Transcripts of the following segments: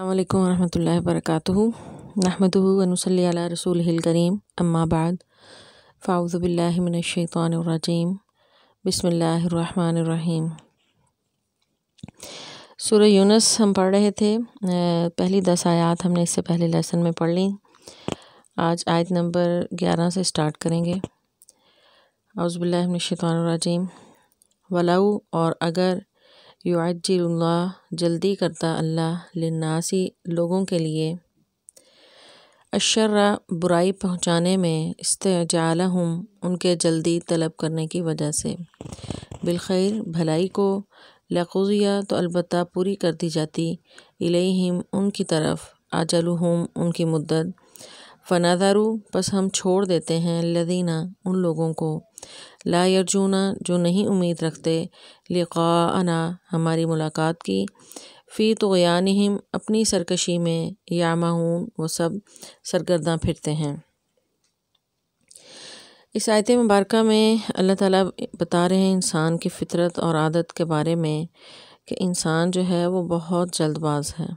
अल्लाम वरहमल वर्क नहमदनसली रसूल करीम अम्माबाद फ़ाउज़बिल्लिमिनशैतरजीम बसमीम सूर यूनस हम पढ़ रहे थे पहली दस आयात हमने इससे पहले लेसन में पढ़ ली आज आयत नंबर ग्यारह से स्टार्ट करेंगे अउज़बिल्लिमिनशैतरजीम वलाऊ और अगर युआजिल्ला जल्दी करता अल्लाह लिनासी लोगों के लिए अशर्रा बुराई पहुँचाने में हूँ उनके जल्दी तलब करने की वजह से बिलखैर भलाई को लकुजिया तो अलबत् पूरी कर दी जाती इलेम उनकी तरफ आजलहम उनकी मुद्दत फ़नादारू बस हम छोड़ देते हैं लदीना उन लोगों को ला अर्जुना जो नहीं उम्मीद रखते लिक़ाना हमारी मुलाकात की फ़ी तो यानहिम अपनी सरकशी में या माहून वो सब सरगर्दा फिरते हैं इस आयत मुबारक में अल्लाह ताला बता रहे हैं इंसान की फितरत और आदत के बारे में कि इंसान जो है वो बहुत जल्दबाज है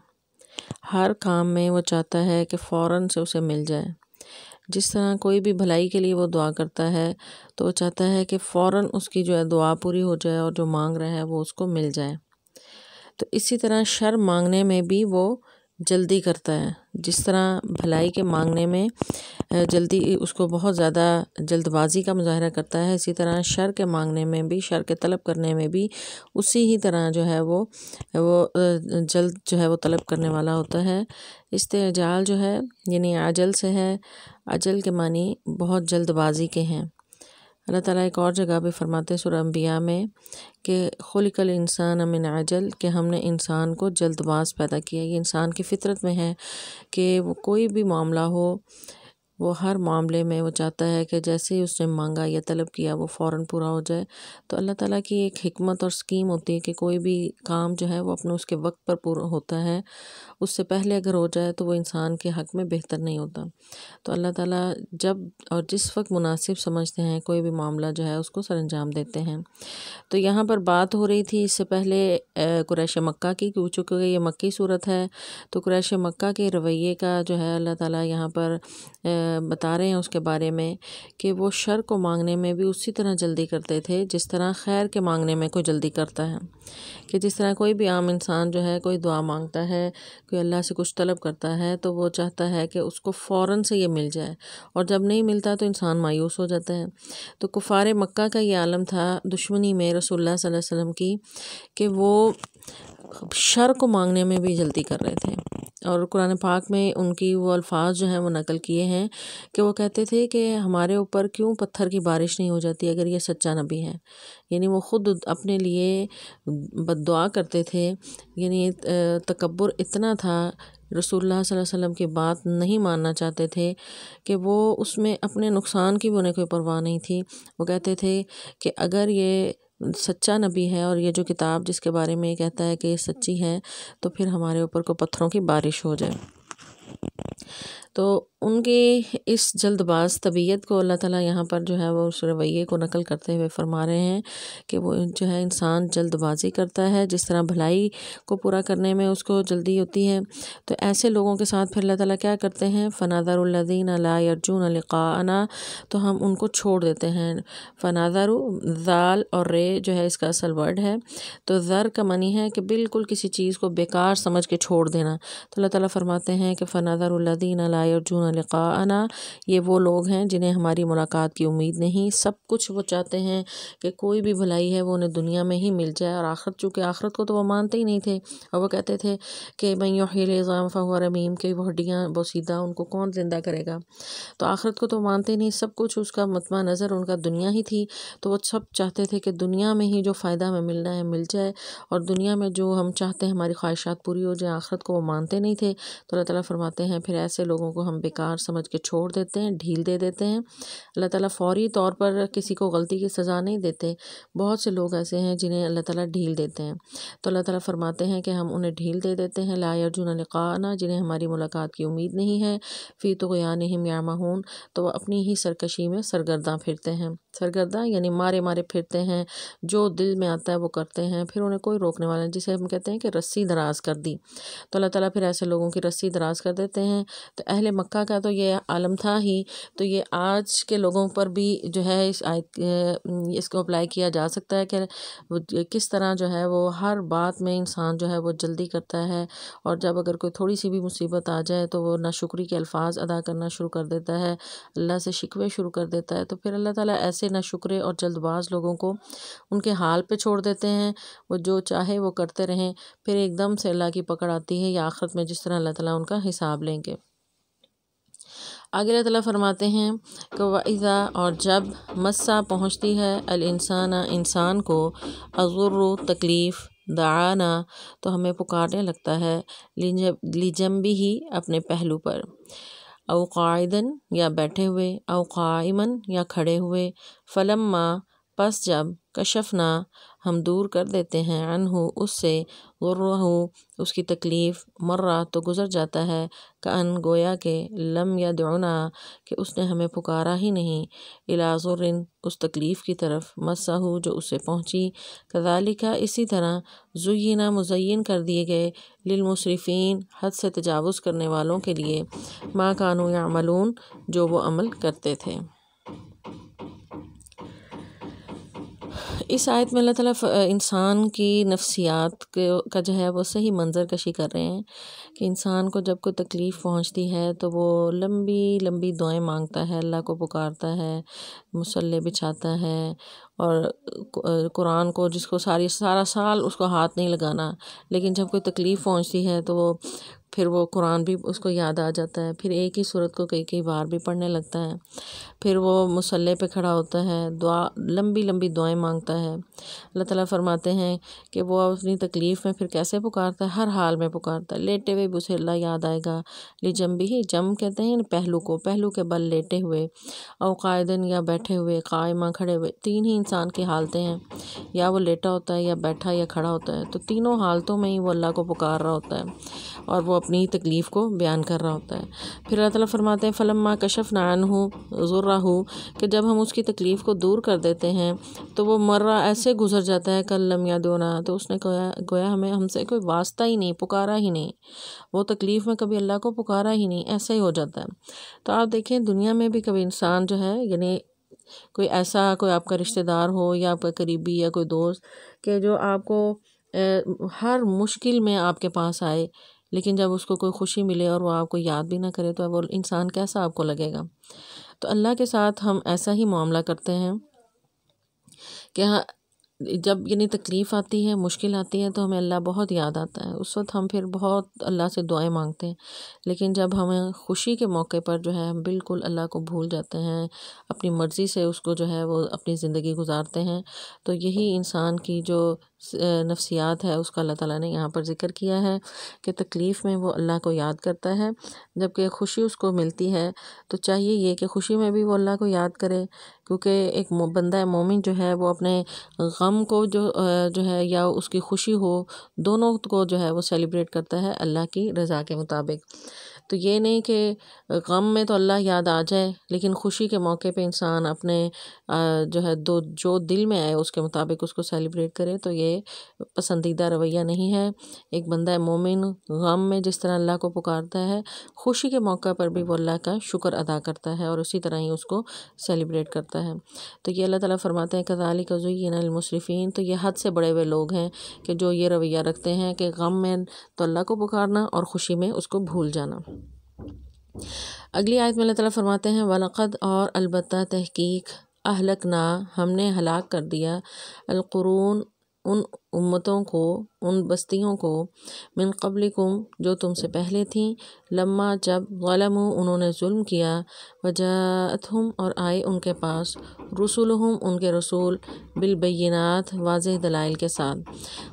हर काम में वो चाहता है कि फ़ौर से उसे मिल जाए जिस तरह कोई भी भलाई के लिए वो दुआ करता है तो वो चाहता है कि फ़ौर उसकी जो है दुआ पूरी हो जाए और जो मांग रहा है वो उसको मिल जाए तो इसी तरह शर मांगने में भी वो जल्दी करता है जिस तरह भलाई के मांगने में जल्दी उसको बहुत ज़्यादा जल्दबाजी का मुजाहरा करता है इसी तरह शर के मांगने में भी शर के तलब करने में भी उसी ही तरह जो है वो वो जल्द जो है वो तलब करने वाला होता है तजाल जो है यानी आजल से है अजल के मानी बहुत जल्दबाजी के हैं अल्लाह ताला एक और जगह पे फरमाते सुर अम्बिया में कि खुलिकल इंसान अमिन अजल के हमने इंसान को जल्दबाज पैदा किया ये इंसान की फितरत में है कि वो कोई भी मामला हो वो हर मामले में वो चाहता है कि जैसे ही उसने मांगा या तलब किया वो फ़ौर पूरा हो जाए तो अल्लाह ताला की एक हमत और स्कीम होती है कि कोई भी काम जो है वो अपने उसके वक्त पर पूरा होता है उससे पहले अगर हो जाए तो वो इंसान के हक़ में बेहतर नहीं होता तो अल्लाह ताला जब और जिस वक्त मुनासिब समझते हैं कोई भी मामला जो है उसको सर अंजाम देते हैं तो यहाँ पर बात हो रही थी इससे पहले क्रैश मक्का की चूँकि ये मक्की सूरत है तो क्रैश मक्का के रवैये का जो है अल्लाह ताला यहाँ पर बता रहे हैं उसके बारे में कि वो शर को मांगने में भी उसी तरह जल्दी करते थे जिस तरह खैर के मांगने में कोई जल्दी करता है कि जिस तरह कोई भी आम इंसान जो है कोई दुआ मांगता है कोई अल्लाह से कुछ तलब करता है तो वो चाहता है कि उसको फ़ौर से ये मिल जाए और जब नहीं मिलता तो इंसान मायूस हो जाता है तो कुफ़ार मक्का का ये आलम था दुश्मनी में रसोल्ला वसम की कि वो शर को मांगने में भी जल्दी कर रहे थे और कुरान पाक में उनकी वो अल्फाज जो हैं वो नकल किए हैं कि वो कहते थे कि हमारे ऊपर क्यों पत्थर की बारिश नहीं हो जाती अगर ये सच्चा नबी है यानी वो ख़ुद अपने लिए बद करते थे यानी तकबर इतना था रसूलुल्लाह सल्लल्लाहु वसल्लम की बात नहीं मानना चाहते थे कि वो उसमें अपने नुकसान की भी उन्हें कोई परवाह नहीं थी वो कहते थे कि अगर ये सच्चा नबी है और ये जो किताब जिसके बारे में ये कहता है कि ये सच्ची है तो फिर हमारे ऊपर को पत्थरों की बारिश हो जाए तो उनके इस जल्दबाज तबीयत को अल्लाह ताला यहाँ पर जो है वो उस रवैये को नकल करते हुए फरमा रहे हैं कि वो जो है इंसान जल्दबाजी करता है जिस तरह भलाई को पूरा करने में उसको जल्दी होती है तो ऐसे लोगों के साथ फिर अल्लाह ताला क्या करते हैं फ़नादारदीन ला अर्जुन तो हम उनको छोड़ देते हैं फ़नादारु दाल और रे जो है इसका असल वर्ड है तो ज़र का मनी है कि बिल्कुल किसी चीज़ को बेकार समझ के छोड़ देना तो अल्लाह ताला फरमाते हैं कि नज़र उल्दीन लाजुन लिक़ाना ये वो लोग हैं जिन्हें हमारी मुलाकात की उम्मीद नहीं सब कुछ वो चाहते हैं कि कोई भी भलाई है वो उन्हें दुनिया में ही मिल जाए और आखिरत चूँकि आखिरत को तो वो मानते ही नहीं थे और वो कहते थे कि मैम फ़ुआ रमीम की वो हड्डियाँ वो सीधा उनको कौन ज़िंदा करेगा तो आखिरत को तो मानते नहीं सब कुछ उसका मतमा नज़र उनका दुनिया ही थी तो वो सब चाहते थे कि दुनिया में ही जो फ़ायदा हमें मिलना है मिल जाए और दुनिया में जो हम चाहते हैं हमारी ख्वाहिशात पूरी हो जाए आखिरत को वो मानते नहीं थे तो अल्लाह तला फरमाते आते हैं फिर ऐसे लोगों को हम बेकार समझ के छोड़ देते हैं ढील दे देते हैं अल्लाह ताला फौरी तौर पर किसी को गलती की सज़ा नहीं देते बहुत से लोग ऐसे हैं जिन्हें अल्लाह ताला ढील देते हैं तो अल्लाह ताला फरमाते हैं कि हम उन्हें ढील दे देते हैं ला अर्जुन लिकाना जिन्हें हमारी मुलाकात की उम्मीद नहीं है फ़ी तो गयान हम या तो वह अपनी ही सरकशी में सरगर्दा फिरते हैं सरगर्दा यानी मारे मारे फिरते हैं जो दिल में आता है वो करते हैं फिर उन्हें कोई रोकने वाला जिसे हम कहते हैं कि रस्सी दराज कर दी तो अल्लाह ताला फिर ऐसे लोगों की रस्सी दराज कर देते हैं तो अहल मक्का का तो ये आलम था ही तो ये आज के लोगों पर भी जो है इस आय इसको अप्लाई किया जा सकता है कि किस तरह जो है वो हर बात में इंसान जो है वो जल्दी करता है और जब अगर कोई थोड़ी सी भी मुसीबत आ जाए तो वो नाशुक्री के अल्फाज अदा करना शुरू कर देता है अल्लाह से शिकवे शुरू कर देता है तो फिर अल्लाह ताला ऐसे नाशुक्रे और जल्दबाज लोगों को उनके हाल पे छोड़ देते हैं वो जो चाहे वो करते रहें फिर एकदम से अल्लाह की पकड़ आती है या आखिरत में जिस तरह अल्लाह ताला उनका हिसाब हिसाब लेंगे आगे तला फरमाते हैं कवाइज़ा और जब मस्सा पहुँचती है अल इंसाना इंसान को अजुर तकलीफ़ दाना तो हमें पुकारने लगता है भी ही अपने पहलू पर अवकायदन या बैठे हुए अवकायमन या खड़े हुए फलम्मा पस जब कशफना हम दूर कर देते हैं अन हो उससे गुर्रहु उसकी तकलीफ़ मर्रा तो गुज़र जाता है अन गोया के लम या दौना कि उसने हमें पुकारा ही नहीं इलाजुर्रिन उस तकलीफ़ की तरफ हो जो उसे पहुँची कदालिका इसी तरह जुयना मुजैन कर दिए गए लिलमसरफ़ीन हद से तजावज़ करने वालों के लिए माँ कानू या मलून जो वो अमल करते थे इस आयत में अल्लाह ताला इंसान की नफ्सियात का जो है वो सही मंजर कशी कर रहे हैं कि इंसान को जब कोई तकलीफ़ पहुंचती है तो वो लंबी लंबी दुआएं मांगता है अल्लाह को पुकारता है मुसल्ले बिछाता है और कुरान को जिसको सारी सारा साल उसको हाथ नहीं लगाना लेकिन जब कोई तकलीफ़ पहुंचती है तो वो फिर वो कुरान भी उसको याद आ जाता है फिर एक ही सूरत को कई कई बार भी पढ़ने लगता है फिर वो मुसल्ले पे खड़ा होता है दुआ लंबी लंबी दुआएं मांगता है अल्लाह ताला फरमाते हैं कि वो अपनी तकलीफ़ में फिर कैसे पुकारता है हर हाल में पुकारता है लेटे हुए भी उसे अल्लाह याद आएगा लिजम भी जम कहते हैं पहलू को पहलू के बल लेटे हुए और कायदन या बैठ बैठे हुए कायमा खड़े हुए तीन ही इंसान की हालतें हैं या वो लेटा होता है या बैठा या खड़ा होता है तो तीनों हालतों में ही वो अल्लाह को पुकार रहा होता है और वो अपनी ही तकलीफ़ को बयान कर रहा होता है फिर अल्लाह ताला फरमाते हैं फ़लम माँ कशफ नान हूँ ज़ुर्रा हूँ कि जब हम उसकी तकलीफ़ को दूर कर देते हैं तो वो मर्रा ऐसे गुजर जाता है कल लमिया दोना तो उसने गोया गोया हमें हमसे कोई वास्ता ही नहीं पुकारा ही नहीं वो तकलीफ़ में कभी अल्लाह को पुकारा ही नहीं ऐसा ही हो जाता है तो आप देखें दुनिया में भी कभी इंसान जो है यानी कोई ऐसा कोई आपका रिश्तेदार हो या आपका करीबी या कोई दोस्त के जो आपको हर मुश्किल में आपके पास आए लेकिन जब उसको कोई खुशी मिले और वो आपको याद भी ना करे तो वो इंसान कैसा आपको लगेगा तो अल्लाह के साथ हम ऐसा ही मामला करते हैं कि हाँ, जब यानी तकलीफ़ आती है मुश्किल आती है तो हमें अल्लाह बहुत याद आता है उस वक्त हम फिर बहुत अल्लाह से दुआएं मांगते हैं लेकिन जब हमें खुशी के मौके पर जो है हम बिल्कुल अल्लाह को भूल जाते हैं अपनी मर्ज़ी से उसको जो है वो अपनी ज़िंदगी गुजारते हैं तो यही इंसान की जो नफसियात है उसका अल्लाह ताला ने यहाँ पर ज़िक्र किया है कि तकलीफ़ में वो अल्लाह को याद करता है जबकि खुशी उसको मिलती है तो चाहिए ये कि खुशी में भी वो अल्लाह को याद करे क्योंकि एक बंदा मोमिन जो है वो अपने गम को जो जो है या उसकी खुशी हो दोनों को जो है वो सेलिब्रेट करता है अल्लाह की रज़ा के मुताबिक तो ये नहीं कि गम में तो अल्लाह याद आ जाए लेकिन खुशी के मौके पे इंसान अपने जो है दो जो दिल में आए उसके मुताबिक उसको सेलिब्रेट करे तो ये पसंदीदा रवैया नहीं है एक बंदा मोमिन गम में जिस तरह अल्लाह को पुकारता है खुशी के मौके पर भी वो अल्लाह का शुक्र अदा करता है और उसी तरह ही उसको सेलिब्रेट करता है तो ये अल्लाह ताला फरमाते हैं कदाली कजुनमसरफ़ीन तो ये हद से बड़े हुए लोग हैं कि जो ये रवैया रखते हैं कि गम में तो अल्लाह को पुकारना और ख़ुशी में उसको भूल जाना अगली आयत में अल्लाह फरमाते हैं वलक़द और अलबत्ता तहकीक अहलक ना हमने हलाक कर दिया अलक़रून उन उम्मतों को उन बस्तियों को मिन कबलिकुम जो तुमसे पहले थीं लम्मा जब गलम उन्होंने जुल्म किया हम और आए उनके पास हम उनके रसूल बिलबैनात वाज दलाइल के साथ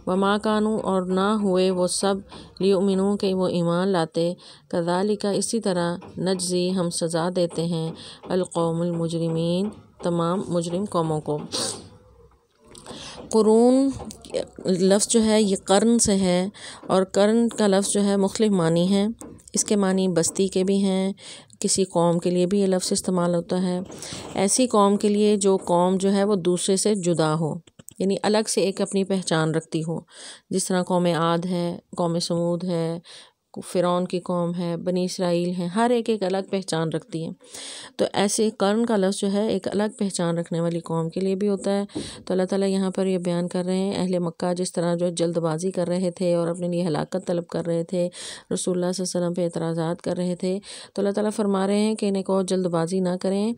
व माँ कानू और ना हुए वो सब लियमिन के वो ईमान लाते कदालिका इसी तरह नजजी हम सज़ा देते हैं अलकौमल तमाम मुजरम कौमों को क़ुरून लफ्ज़ जो है ये क़र्न से है और क़र्न का लफ्ज़ जो है मुख्तलिफ़ मानी हैं इसके मानी बस्ती के भी हैं किसी कौम के लिए भी ये लफ्स इस्तेमाल होता है ऐसी कौम के लिए जो कौम जो है वो दूसरे से जुदा हो यानी अलग से एक अपनी पहचान रखती हो जिस तरह कौम आद है कौम समूद है फ़िरौन की कौम है बनी इसराइल है हर एक एक अलग पहचान रखती है तो ऐसे कर्न का लफ्ज़ जो है एक अलग पहचान रखने वाली कौम के लिए भी होता है तो अल्लाह ताला यहाँ पर ये बयान कर रहे हैं अहले मक्का जिस तरह जो जल्दबाजी कर रहे थे और अपने लिए हलाकत तलब कर रहे थे रसूल वसलम पर एतराज़ा कर रहे थे तो अल्लाह ताली फरमा रहे हैं कि इन्हें को जल्दबाजी ना करें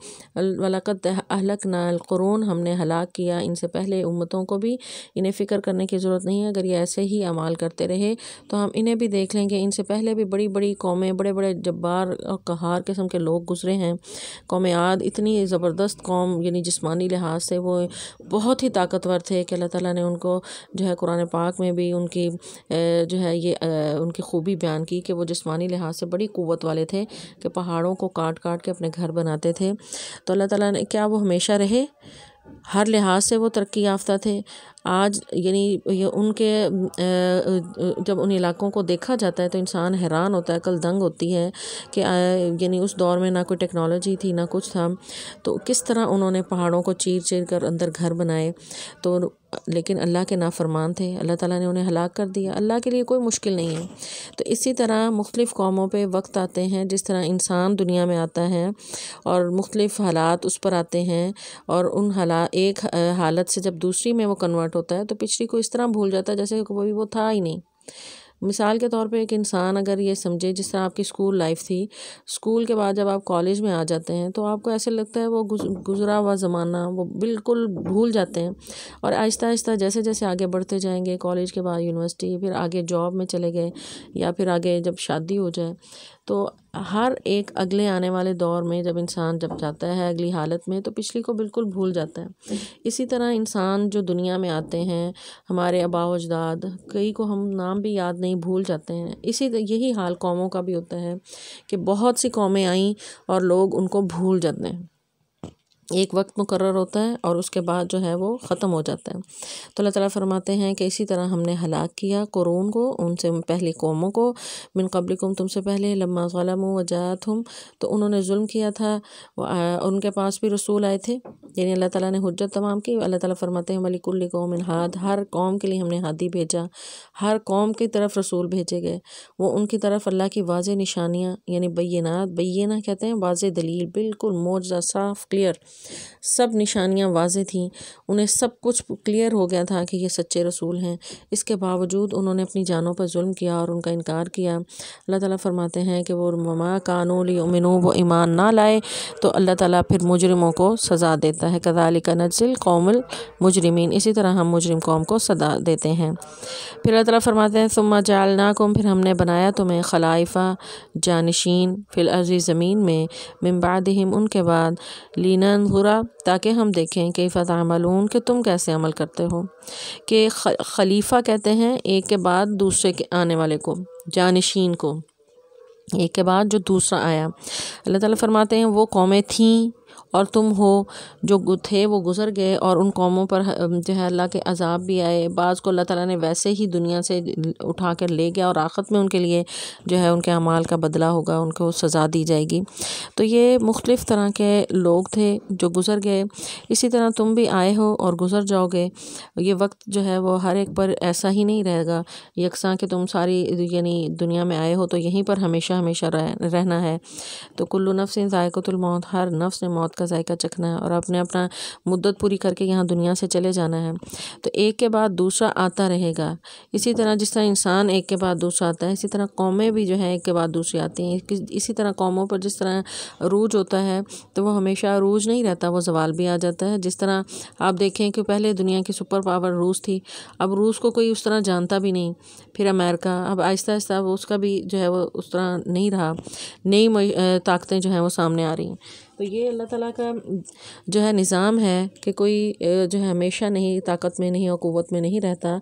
वलाकत अहलक नालक़रून हमने हलाक किया इनसे पहले उम्मतों को भी इन्हें फ़िक्र करने की ज़रूरत नहीं है अगर ये ऐसे ही अमाल करते रहे तो हम इन्हें भी देख लेंगे इनसे इससे पहले भी बड़ी बड़ी कौमें बड़े बड़े जब्बार और कहार किस्म के लोग गुजरे हैं कौम आद इतनी ज़बरदस्त कौम यानी जिसमानी लिहाज से वो बहुत ही ताकतवर थे कि अल्लाह ताला ने उनको जो है कुरान पाक में भी उनकी जो है ये उनकी खूबी बयान की कि वो जिसमानी लिहाज से बड़ी क़वत वाले थे कि पहाड़ों को काट काट के अपने घर बनाते थे तो अल्लाह तला ने क्या वो हमेशा रहे हर लिहाज से वो तरक्की याफ्ता थे आज यानी ये उनके जब उन इलाकों को देखा जाता है तो इंसान हैरान होता है कल दंग होती है कि यानी उस दौर में ना कोई टेक्नोलॉजी थी ना कुछ था तो किस तरह उन्होंने पहाड़ों को चीर चीर कर अंदर घर बनाए तो लेकिन अल्लाह के नाफरमान थे अल्लाह ताला ने उन्हें हलाक कर दिया अल्लाह के लिए कोई मुश्किल नहीं है तो इसी तरह मुख्तलिफ़ कौमों पे वक्त आते हैं जिस तरह इंसान दुनिया में आता है और मुख्तलिफ़ हालात उस पर आते हैं और उन हालात एक हालत से जब दूसरी में वो कन्वर्ट होता है तो पिछली को इस तरह भूल जाता है जैसे कभी वो था ही नहीं मिसाल के तौर पे एक इंसान अगर ये समझे जिस तरह आपकी स्कूल लाइफ थी स्कूल के बाद जब आप कॉलेज में आ जाते हैं तो आपको ऐसे लगता है वो गुज, गुजरा हुआ ज़माना वो बिल्कुल भूल जाते हैं और आहिस्ता आहिस्ता जैसे जैसे आगे बढ़ते जाएंगे कॉलेज के बाद यूनिवर्सिटी फिर आगे जॉब में चले गए या फिर आगे जब शादी हो जाए तो हर एक अगले आने वाले दौर में जब इंसान जब जाता है अगली हालत में तो पिछली को बिल्कुल भूल जाता है इसी तरह इंसान जो दुनिया में आते हैं हमारे आबा अजदाद कई को हम नाम भी याद नहीं भूल जाते हैं इसी यही हाल कौमों का भी होता है कि बहुत सी कौमें आईं और लोग उनको भूल जाते हैं एक वक्त मुकर होता है और उसके बाद जो है वो ख़त्म हो जाता है तो अल्लाह ताला फरमाते हैं कि इसी तरह हमने हलाक किया क़रून को उनसे पहली कौमों को मिन कबलिकुम तुमसे पहले लम्मा ग़लम वजात हम तो उन्होंने जुल्म किया था उनके पास भी रसूल आए थे यानी अल्लाह ताला ने हजत तमाम की अल्लाह ताला फरमाते हैं मलिकुल्ल कौम हाद हर कौम के लिए हमने हादी भेजा हर कौम की तरफ रसूल भेजे गए वो उनकी तरफ अल्लाह की वाज निशानियाँ यानी बैनात बैना कहते हैं वाज दलील बिल्कुल मोजा साफ़ क्लियर सब निशानियाँ वाज थीं उन्हें सब कुछ क्लियर हो गया था कि ये सच्चे रसूल हैं इसके बावजूद उन्होंने अपनी जानों पर जुल्म किया और उनका इनकार किया अल्लाह ताला फरमाते हैं कि वो ममा कानूली उमिनू वो ईमान ना लाए तो अल्लाह ताला फिर मुजरमों को सज़ा देता है कदाली का नजिल कौमल मुजरमिन इसी तरह हम मुजरम कौम को सजा देते हैं फिर अल्लाह ताली फरमाते हैं सुम्मा जालनाकुम फिर हमने बनाया तुम्हें खलाइफा जानशीन फिल ज़मीन में हिम उनके बाद लीना नंदूरा ताकि हम देखें कि फ़तमलून के तुम कैसे अमल करते हो कि खलीफा कहते हैं एक के बाद दूसरे के आने वाले को जानशीन को एक के बाद जो दूसरा आया अल्लाह ताला फरमाते हैं वो कौमें थीं और तुम हो जो थे वो गुज़र गए और उन कौमों पर जो है अल्लाह के अजाब भी आए बाज़ को अल्लाह ताला ने वैसे ही दुनिया से उठा कर ले गया और आखत में उनके लिए जो है उनके अमाल का बदला होगा उनको सज़ा दी जाएगी तो ये मुख्तफ़ तरह के लोग थे जो गुज़र गए इसी तरह तुम भी आए हो और गुज़र जाओगे ये वक्त जो है वो हर एक पर ऐसा ही नहीं रहेगा यकसा कि तुम सारी यानी दुनिया में आए हो तो यहीं पर हमेशा हमेशा रह, रहना है तो कुल्लू नफ्स ज़ायक़ुलमौत हर नफ्स ने मौत का जायका चखना है और आपने अपना मुद्दत पूरी करके यहाँ दुनिया से चले जाना है तो एक के बाद दूसरा आता रहेगा इसी तरह जिस तरह इंसान एक के बाद दूसरा आता है इसी तरह कौमें भी जो है एक के बाद दूसरी आती हैं इसी तरह कौमों पर जिस तरह रूज होता है तो वो हमेशा रूज नहीं रहता वो जवाल भी आ जाता है जिस तरह आप देखें कि पहले दुनिया की सुपर पावर रूस थी अब रूस को कोई उस तरह जानता भी नहीं फिर अमेरिका अब आहिस्ता आहिस्ता वो उसका भी जो है वो उस तरह नहीं रहा नई ताकतें जो हैं वो सामने आ रही हैं तो ये अल्लाह ताला का जो है निज़ाम है कि कोई जो है हमेशा नहीं ताकत में नहीं और क़वत में नहीं रहता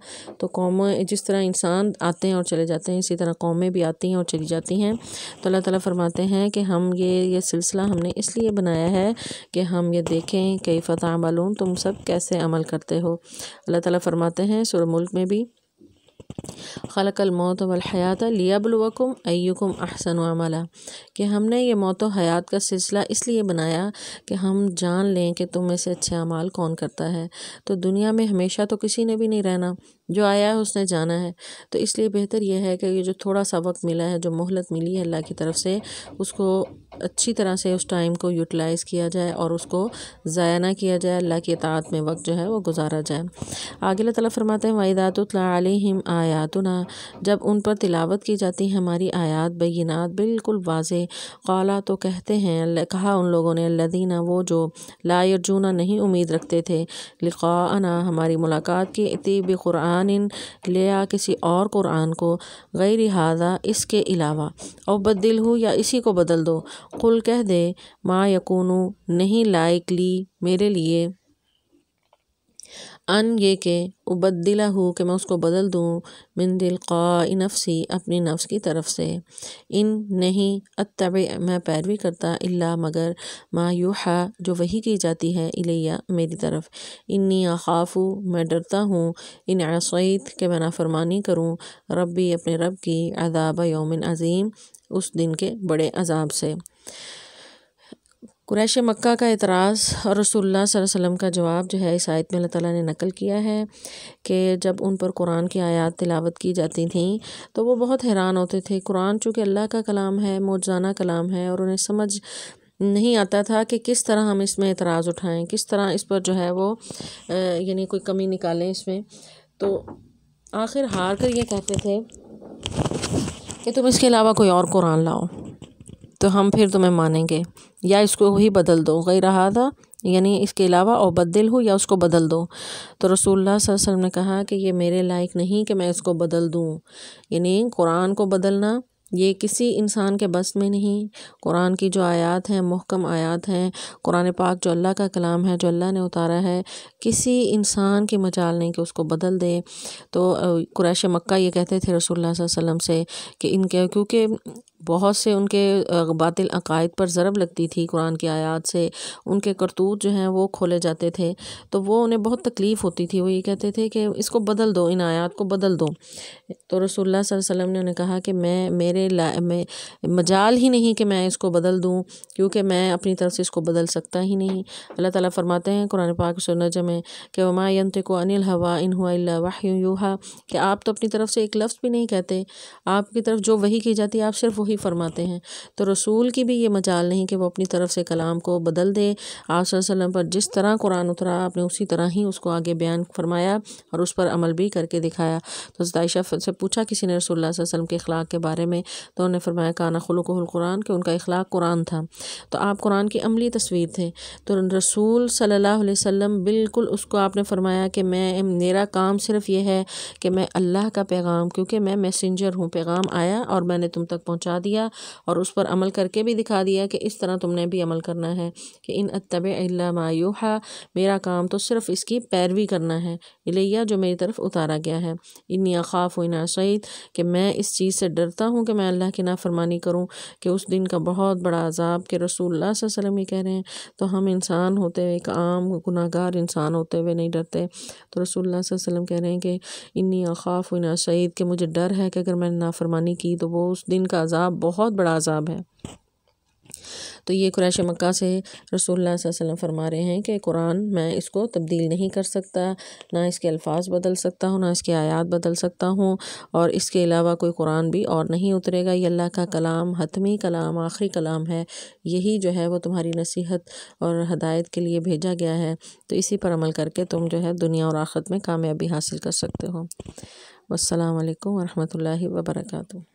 तो कौम जिस तरह इंसान आते हैं और चले जाते हैं इसी तरह कौमें भी आती हैं और चली जाती हैं तो अल्लाह ताला फरमाते हैं कि हम ये ये सिलसिला हमने इसलिए बनाया है कि हम ये देखें कई मालूम तुम सब कैसे अमल करते हो अल्लाह ताला फरमाते हैं सुर मुल्क में भी खलक मौत वलहयात लियाबलवकुम अयुकुम अहसन अमला कि हमने ये मौत हयात का सिलसिला इसलिए बनाया कि हम जान लें कि तुम में से अच्छे अमाल कौन करता है तो दुनिया में हमेशा तो किसी ने भी नहीं रहना जो आया है उसने जाना है तो इसलिए बेहतर यह है कि ये जो थोड़ा सा वक्त मिला है जो मोहलत मिली है अल्लाह की तरफ से उसको अच्छी तरह से उस टाइम को यूटिलाइज़ किया जाए और उसको ज़ाया ना किया जाए अल्लाह की इतात में वक्त जो है वो गुजारा जाए आगे तला फरमाते हैं वाहिदातम आयातना जब उन पर तिलावत की जाती है हमारी आयात बैनात बिल्कुल वाज कला तो कहते हैं कहा उन लोगों ने लदीना वो जो लाजूना नहीं उम्मीद रखते थे लिखा हमारी मुलाकात की तीब क़ुरान कुरान लिया किसी और कुरान को गई रिहाजा इसके अलावा और बदल हो या इसी को बदल दो कुल कह दे माँ यकूनू नहीं लाइक ली मेरे लिए अन ये के उबदला हूँ कि मैं उसको बदल दूँ मिन का नफसी अपनी नफ्स की तरफ से इन नहीं अतब मैं पैरवी करता इल्ला मगर मायूहा जो वही की जाती है इलिया मेरी तरफ इन्नी अखाफू मैं डरता हूँ इन आसैद के मैं नाफरमानी करूँ रबी अपने रब की अदाब योमिन अज़ीम उस दिन के बड़े अजाब से कुरैश मक्का का एतराज़ और रसोल्ला वसम का जवाब जो है इस आयत में अल्लाह ताला ने नकल किया है कि जब उन पर कुरान की आयत तिलावत की जाती थी तो वो बहुत हैरान होते थे कुरान चूँकि अल्लाह का कलाम है मौजाना कलाम है और उन्हें समझ नहीं आता था कि किस तरह हम इसमें एतराज़ उठाएं किस तरह इस पर जो है वो यानी कोई कमी निकालें इसमें तो आखिर हार कर ये कहते थे कि तुम इसके अलावा कोई और कुरान लाओ तो हम फिर तुम्हें मानेंगे या इसको ही बदल दो गई रहा था यानी इसके अलावा और बदल हो या उसको बदल दो तो रसूलुल्लाह वसल्लम ने कहा कि ये मेरे लायक नहीं कि मैं इसको बदल दूँ यानी कुरान को बदलना ये किसी इंसान के बस में नहीं कुरान की जो आयत हैं महकम आयत हैं कुरान पाक जो अल्लाह का कलाम है जो अल्लाह ने उतारा है किसी इंसान की मचाल नहीं कि उसको बदल दे तो कुरैश मक्का ये कहते थे रसोल्ला वसल्लम से कि इनके क्योंकि बहुत से उनके बातिल अकायद पर ज़रब लगती थी कुरान की आयत से उनके करतूत जो हैं वो खोले जाते थे तो वो उन्हें बहुत तकलीफ़ होती थी वो ये कहते थे कि इसको बदल दो इन आयात को बदल दो तो रसोल्ला वसम ने उन्हें कहा कि मैं मेरे ला मैं मजाल ही नहीं कि मैं इसको बदल दूँ क्योंकि मैं अपनी तरफ से इसको बदल सकता ही नहीं अल्लाह ताली फरमाते हैं कुरान पाक सुनज में कि वमा को अनिल हवा इन हुआ वाह यूहा कि आप तो अपनी तरफ से एक लफ्ज़ भी नहीं कहते आपकी तरफ जो वही की जाती है आप सिर्फ ही फरमाते हैं तो रसूल की भी ये मजाल नहीं कि वो अपनी तरफ से कलाम को बदल दे आप पर जिस तरह कुरान उतरा आपने उसी तरह ही उसको आगे बयान फरमाया और उस पर अमल भी करके दिखाया तो आयशा से पूछा किसी ने रसूल के अखलाक के बारे में तो उन्होंने फरमाया काना खुलकुरान कि उनका अखलाक कुरान था तो आप कुरान की अमली तस्वीर थे तो रसूल सल्ला वसम बिल्कुल उसको आपने फरमाया कि मैं मेरा काम सिर्फ ये है कि मैं अल्लाह का पैगाम क्योंकि मैं मैसेंजर हूँ पैगाम आया और मैंने तुम तक पहुँचा दिया और उस पर अमल करके भी दिखा दिया कि इस तरह तुमने भी अमल करना है कि इन अतब मायूहा मेरा काम तो सिर्फ इसकी पैरवी करना है इलैया जो मेरी तरफ उतारा गया है इन अखाफ इन सईद कि मैं इस चीज़ से डरता हूँ कि मैं अल्लाह की नाफरमानी करूँ कि उस दिन का बहुत बड़ा अजाब के रसूल वसम ये कह रहे हैं तो हम इंसान होते हुए एक आम गुनागार इंसान होते हुए नहीं डरते तो रसूल वसम कह रहे हैं कि इन अखाफ इन सईद कि मुझे डर है कि अगर मैंने नाफरमानी की तो वो उस दिन का अजाब अजाब बहुत बड़ा अजाब है तो ये क्रैश मक्का से रसोल्ला वसल्लम फरमा रहे हैं कि कुरान मैं इसको तब्दील नहीं कर सकता ना इसके अल्फाज बदल सकता हूँ ना इसके आयात बदल सकता हूँ और इसके अलावा कोई कुरान भी और नहीं उतरेगा ये अल्लाह का कलाम हतमी कलाम आखिरी कलाम है यही जो है वो तुम्हारी नसीहत और हदायत के लिए भेजा गया है तो इसी पर अमल करके तुम जो है दुनिया और आखत में कामयाबी हासिल कर सकते हो असलकम वरहमल वर्का